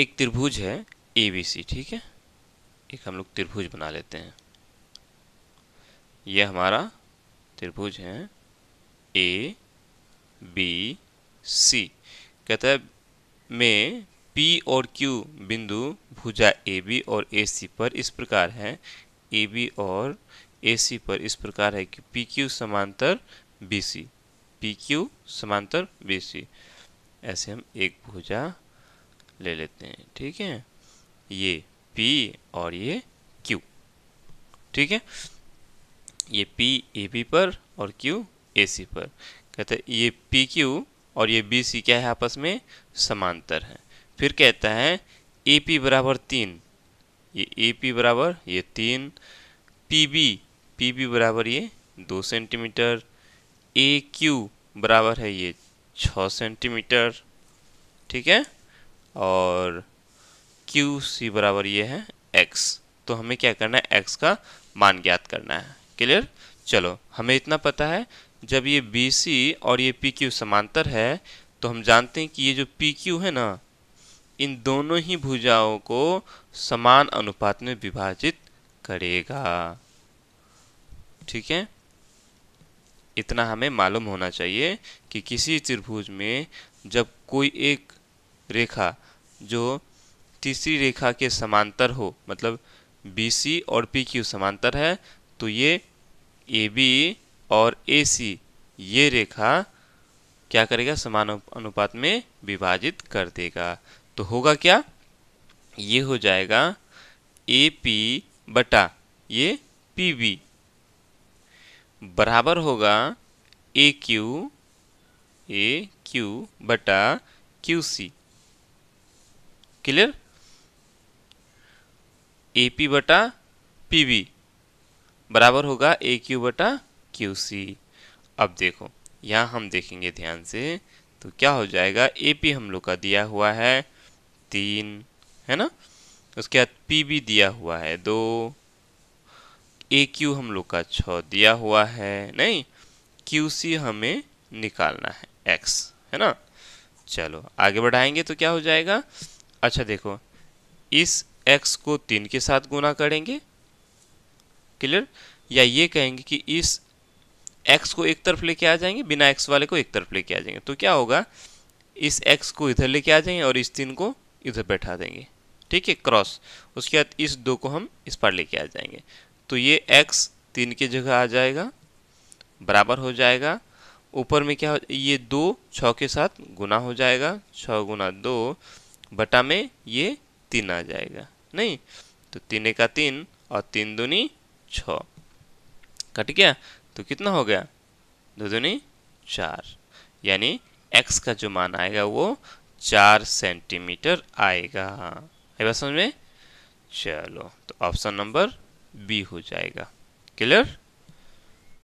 एक त्रिभुज है ए बी सी ठीक है एक हम लोग त्रिभुज बना लेते हैं यह हमारा त्रिभुज है ए बी सी कहते हैं में पी और क्यू बिंदु भुजा ए बी और ए सी पर इस प्रकार है ए बी और ए सी पर इस प्रकार है कि पी क्यू समांतर बी सी पी क्यू समांतर बी सी ऐसे हम एक भुजा ले लेते हैं ठीक है ये P और ये Q ठीक है ये P ए बी पर और Q ए सी पर कहते हैं ये पी क्यू और ये बी सी क्या है आपस में समांतर है फिर कहता है ए पी बराबर तीन ये ए पी बराबर ये तीन पी बी पी बी बराबर ये दो सेंटीमीटर ए क्यू बराबर है ये छः सेंटीमीटर ठीक है और क्यू सी बराबर ये है एक्स तो हमें क्या करना है एक्स का मान ज्ञात करना है क्लियर चलो हमें इतना पता है जब ये बी सी और ये पी क्यू समांतर है तो हम जानते हैं कि ये जो पी क्यू है ना इन दोनों ही भुजाओं को समान अनुपात में विभाजित करेगा ठीक है इतना हमें मालूम होना चाहिए कि किसी त्रिभुज में जब कोई एक रेखा जो तीसरी रेखा के समांतर हो मतलब बी और पी समांतर है तो ये ए और ए ये रेखा क्या करेगा समान अनुपात में विभाजित कर देगा तो होगा क्या ये हो जाएगा ए पी बटा ये पी बी बराबर होगा ए क्यू ए क्यू बटा Q C clear A P बटा पी बराबर होगा ए क्यू बटा क्यू सी अब देखो यहाँ हम देखेंगे ध्यान से तो क्या हो जाएगा ए पी हम लोग का दिया हुआ है तीन है ना उसके बाद पी दिया हुआ है दो ए क्यू हम लोग का छ दिया हुआ है नहीं क्यू सी हमें निकालना है एक्स है ना चलो आगे बढ़ाएंगे तो क्या हो जाएगा अच्छा देखो इस एक्स को तीन के साथ गुना करेंगे क्लियर या ये कहेंगे कि इस एक्स को एक तरफ लेके आ जाएंगे बिना एक्स वाले को एक तरफ लेके आ जाएंगे तो क्या होगा इस एक्स को इधर लेके आ जाएंगे और इस तीन को इधर बैठा देंगे ठीक है क्रॉस उसके बाद इस दो को हम इस पर लेके आ जाएंगे तो ये एक्स तीन की जगह आ जाएगा बराबर हो जाएगा ऊपर में क्या हो ये दो छः के साथ गुना हो जाएगा छः गुना दो बटा में ये तीन आ जाएगा नहीं तो तीन का तीन और तीन दूनी छ कट गया तो कितना हो गया दो दूनी चार यानी एक्स का जो मान आएगा वो चार सेंटीमीटर आएगा हाँ, ये बात समझ में चलो तो ऑप्शन नंबर बी हो जाएगा क्लियर